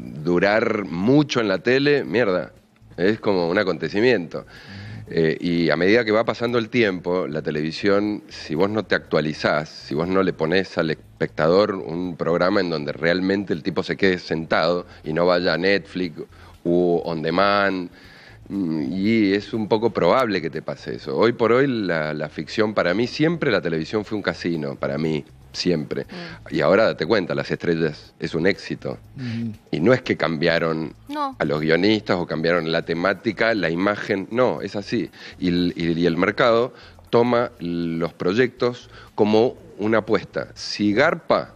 durar mucho en la tele, mierda, es como un acontecimiento. Eh, y a medida que va pasando el tiempo, la televisión, si vos no te actualizás, si vos no le pones al espectador un programa en donde realmente el tipo se quede sentado y no vaya a Netflix u on demand, mm, y es un poco probable que te pase eso. Hoy por hoy la, la ficción para mí, siempre la televisión fue un casino para mí siempre. Mm. Y ahora date cuenta, Las Estrellas es un éxito. Y no es que cambiaron a los guionistas o cambiaron la temática, la imagen, no, es así. Y y el mercado toma los proyectos como una apuesta. Si garpa,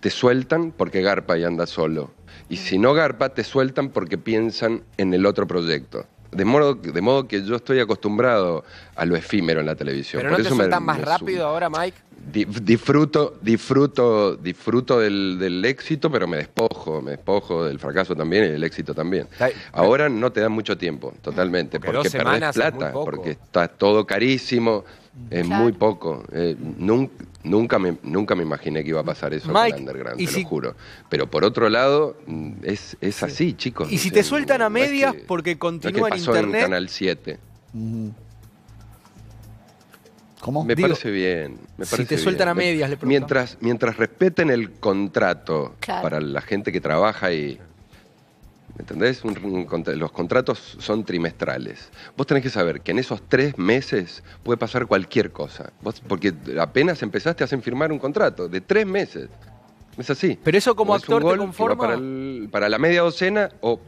te sueltan porque garpa y anda solo. Y si mm. no garpa, te sueltan porque piensan en el otro proyecto. De modo, de modo que yo estoy acostumbrado a lo efímero en la televisión. ¿Pero no te más rápido ahora, Mike? disfruto, disfruto, disfruto del, éxito, pero me despojo, me despojo del fracaso también y del éxito también. Ahora no te dan mucho tiempo, totalmente, porque, porque perdés plata, porque está todo carísimo. Es muy poco. Eh, nunca, me, imaginé que iba a pasar eso en con Underground, te lo juro. Pero por otro lado, mm, es, es así, chicos. Y si te sueltan a medias porque continúa no es que pasó en Canal 7. ¿Cómo? Me parece bien. si te sueltan a medias, le pregunto. Mientras, mientras respeten el contrato para la gente que trabaja y ¿Me entendés? los contratos son trimestrales. Vos tenés que saber que en esos tres meses puede pasar cualquier cosa. porque apenas empezaste, hacen firmar un contrato de tres meses. Es así. Pero eso como actor te conforma. Para, para, la media docena o.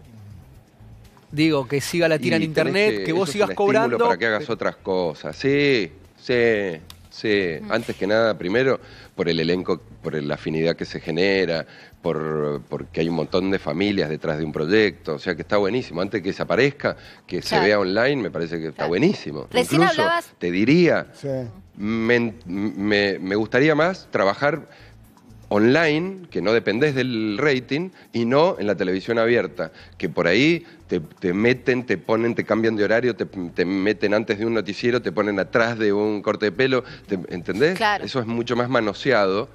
Digo, que siga la tira en internet, que, vos sigas cobrando. Para que hagas otras cosas. Sí, sí. Sí, antes que nada, primero por el elenco, por la afinidad que se genera, por, porque hay un montón de familias detrás de un proyecto, o sea que está buenísimo. Antes que desaparezca, que se vea online, me parece que está buenísimo. Incluso te diría, me gustaría más trabajar online, que no dependés del rating, y no en la televisión abierta, que por ahí te, meten, te ponen, te cambian de horario, te, meten antes de un noticiero, te ponen atrás de un corte de pelo, ¿entendés? Eso es mucho más manoseado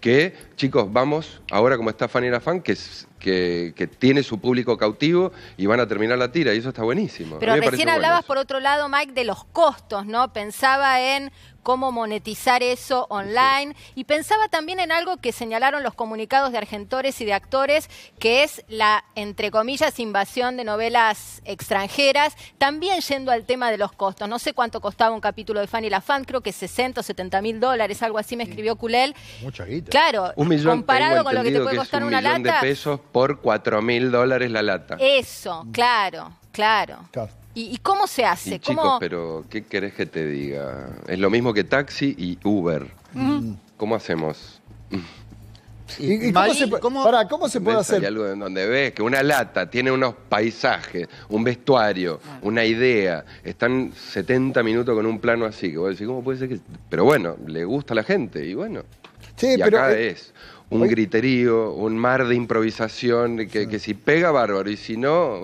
que, chicos, vamos, ahora como está Fanny Fan, que, que, que, tiene su público cautivo y van a terminar la tira, y eso está buenísimo. Pero recién hablabas, por otro lado, Mike, de los costos, ¿no? Pensaba en cómo monetizar eso online. Y pensaba también en algo que señalaron los comunicados de argentores y de actores, que es la, entre comillas, invasión de novelas extranjeras, también yendo al tema de los costos. No sé cuánto costaba un capítulo de Fanny fan creo que 60 o 70 mil dólares, algo así me escribió Culel. Mucha guita. Claro, comparado con lo que te puede una lata. un millón de pesos por 4 mil dólares la lata. Eso, claro. claro. ¿Y, cómo se hace? chicos, pero ¿qué querés que te diga? Es lo mismo que taxi y Uber. Mm. ¿Cómo hacemos? ¿Y, cómo, se, puede hacer? algo en donde ves que una lata tiene unos paisajes, un vestuario, una idea. Están 70 minutos con un plano así. Que vos ¿cómo puede ser que.? Pero bueno, le gusta a la gente y bueno. Sí, y acá es un griterío, un mar de improvisación que, si pega, bárbaro. Y si no,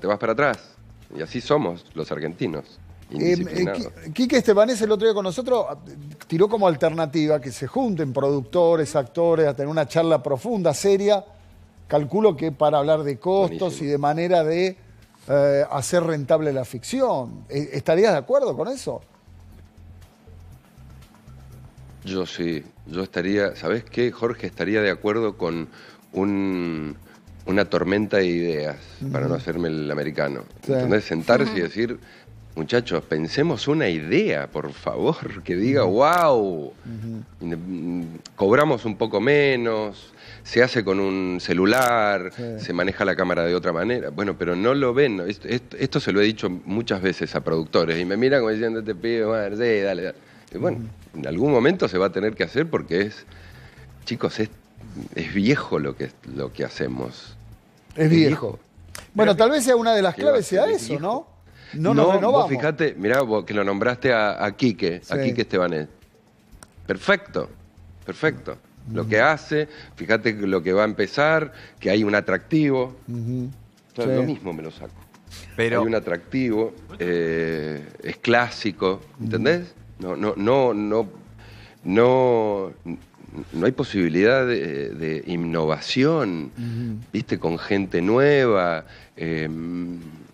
te vas para atrás. Y así somos los argentinos. Em, eh, Quique Estebanés el otro día con nosotros ah, tiró como alternativa que se junten productores, actores, a tener una charla profunda, seria. Calculo que para hablar de costos y de manera de eh, hacer rentable la ficción. Eh, ¿Estarías de acuerdo con eso? Yo sí, yo estaría, ¿sabes qué? Jorge estaría de acuerdo con un, una tormenta de ideas, para no hacerme el americano. Entonces, sentarse y decir, muchachos, pensemos una idea, por favor, que diga, wow, mm, cobramos un poco menos, se hace con un celular, se maneja la cámara de otra manera. Bueno, pero no lo ven. Esto, se lo he dicho muchas veces a productores y me miran como diciendo, te pido, madre, dale, dale. bueno, en algún momento se va a tener que hacer porque es, chicos, es es viejo lo que, lo que hacemos. Es viejo. Bueno, tal vez sea una de las claves sea eso, ¿no? No, no renovamos. Vos que lo nombraste a, a Quique, a Quique Perfecto, perfecto. Lo que mm. hace, fíjate lo que va a empezar, que hay un atractivo. Lo mismo me lo saco. Pero... Hay un atractivo, eh, es clásico, ¿entendés? No, no, no, no, no no hay posibilidad de, innovación, viste, con gente nueva. Eh,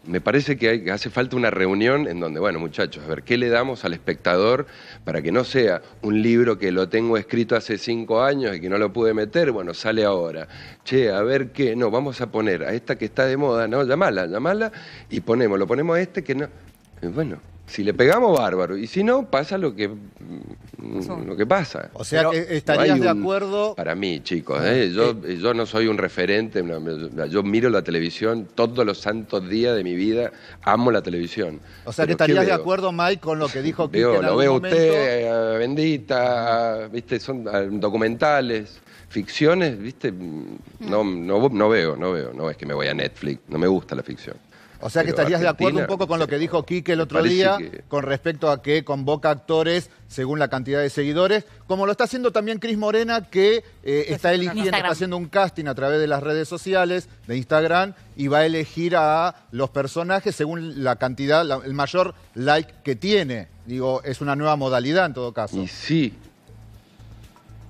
me parece que hace falta una reunión en donde, bueno, muchachos, a ver, ¿qué le damos al espectador para que no sea un libro que lo tengo escrito hace cinco años y que no lo pude meter? Bueno, sale ahora. Che, a ver qué, no, vamos a poner a esta que está de moda, no, llamala, llamala, y ponemos, lo ponemos a este que no. Bueno, si le pegamos, bárbaro. Y si no, pasa lo que, mm, lo que pasa. O sea, que estarías de acuerdo. para mí, chicos, ah, ¿eh? yo, yo no soy un referente. yo miro la televisión todos los santos días de mi vida. Amo la televisión. O sea, que estarías de acuerdo, Mike, con lo que dijo No Lo veo usted, eh, Bendita, ¿viste? son ah, documentales ficciones, viste, mm, mm. no, no, no veo, no veo, no es que me voy a Netflix, no me gusta la ficción. O sea que estarías de acuerdo un poco con lo que dijo Quique el otro día con respecto a que convoca actores según la cantidad de seguidores, como lo está haciendo también Cris Morena, que eh, está eligiendo, haciendo un casting a través de las redes sociales, de Instagram, y va a elegir a los personajes según la cantidad, el mayor like que tiene. Digo, es una nueva modalidad en todo caso. Y sí,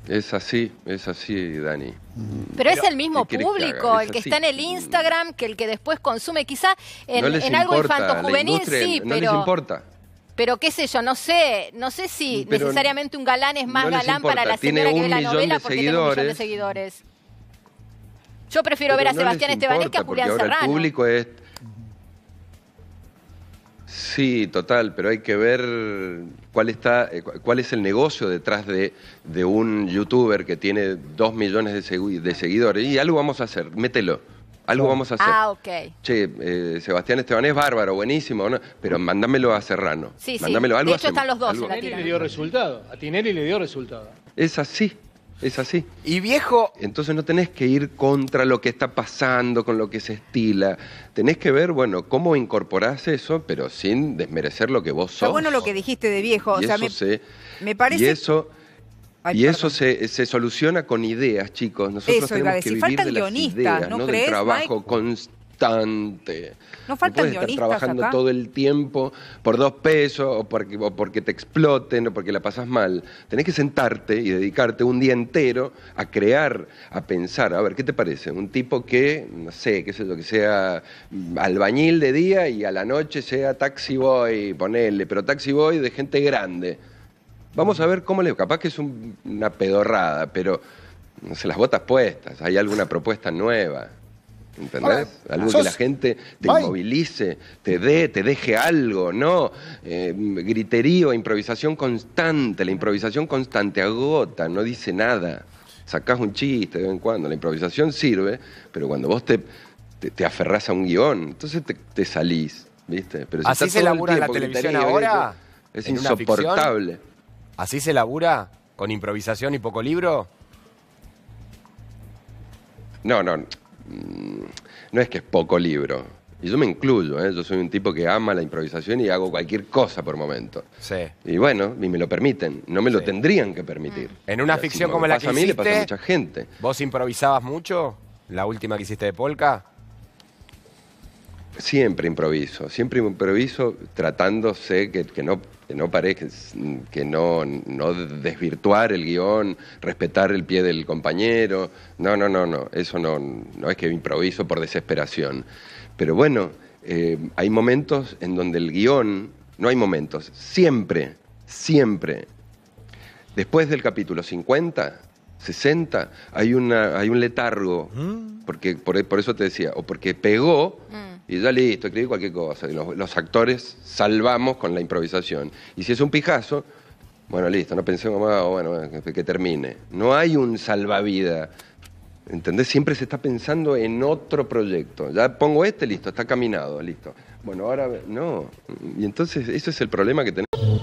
es así, es así, Dani. Pero es el mismo público, el que está en el Instagram, que el que después consume, quizá en, algo infantil, juvenil sí, no pero... importa. Pero qué sé yo, no sé, no sé si necesariamente un galán es más galán para la señora que ve la novela porque tiene un millón de seguidores. Yo prefiero ver a Sebastián Estebanés que a Julián Serrano. El público es Sí, total, pero hay que ver cuál, está, eh, cuál es el negocio detrás de, un youtuber que tiene dos millones de, de, seguidores. Y algo vamos a hacer, mételo. Algo vamos a hacer. Ah, ok. Che, eh, Sebastián Esteban es bárbaro, buenísimo, pero mándamelo a Serrano. Sí, mándamelo sí. Algo de hecho, están los dos. le dio resultado. A Tinelli le dio resultado. Es así. Es así. Y viejo. Entonces no tenés que ir contra lo que está pasando, con lo que se estila. Tenés que ver, bueno, cómo incorporás eso, pero sin desmerecer lo que vos sos. Está bueno lo que dijiste de viejo. Y eso me, parece. Y eso, y eso se, soluciona con ideas, chicos. Nosotros tenemos que vivir de las ideas, ¿no, ¿no? trabajo Mike? No faltan no estar trabajando todo el tiempo por dos pesos o porque, porque te exploten o porque la pasas mal. Tenés que sentarte y dedicarte un día entero a crear, a pensar. A ver, ¿qué te parece? Un tipo que, no sé, qué sea lo que sea albañil de día y a la noche sea taxi boy, ponele, pero taxi boy de gente grande. Vamos a ver cómo le... Capaz que es una pedorrada, pero se las botas puestas. Hay alguna propuesta nueva. ¿Entendés? Algo que la gente te movilice te dé, te deje algo, ¿no? Eh, griterío, improvisación constante. La improvisación constante agota, no dice nada. Sacás un chiste de vez en cuando. La improvisación sirve, pero cuando vos te, te, aferrás a un guión, entonces te, salís, ¿viste? Pero si ¿Así se labura la televisión ahora? Es insoportable. ¿Así se labura? ¿Con improvisación y poco libro? No, no no es que es poco libro. Y yo me incluyo, ¿eh? yo soy un tipo que ama la improvisación y hago cualquier cosa por momento. Sí. Y bueno, y me lo permiten, no me lo tendrían que permitir. Mm. En una ficción como la que hiciste, a mí, le pasa a mucha gente. ¿Vos improvisabas mucho? ¿La última que hiciste de Polka? Siempre improviso, siempre improviso tratándose que, no, no parezca, que no, no desvirtuar el guión, respetar el pie del compañero. No, no, no, no, eso no, no es que improviso por desesperación. Pero bueno, eh, hay momentos en donde el guión, no hay momentos, siempre, siempre, después del capítulo 50, 60, hay, una, hay un letargo, mm. porque por, eso te decía, o porque pegó. Mm. Y ya listo, escribí cualquier cosa. los, actores salvamos con la improvisación. Y si es un pijazo, bueno, listo, no pensemos bueno, que, termine. No hay un salvavida. ¿Entendés? Siempre se está pensando en otro proyecto. Ya pongo este, listo, está caminado, listo. Bueno, ahora no. Y entonces, ese es el problema que tenemos.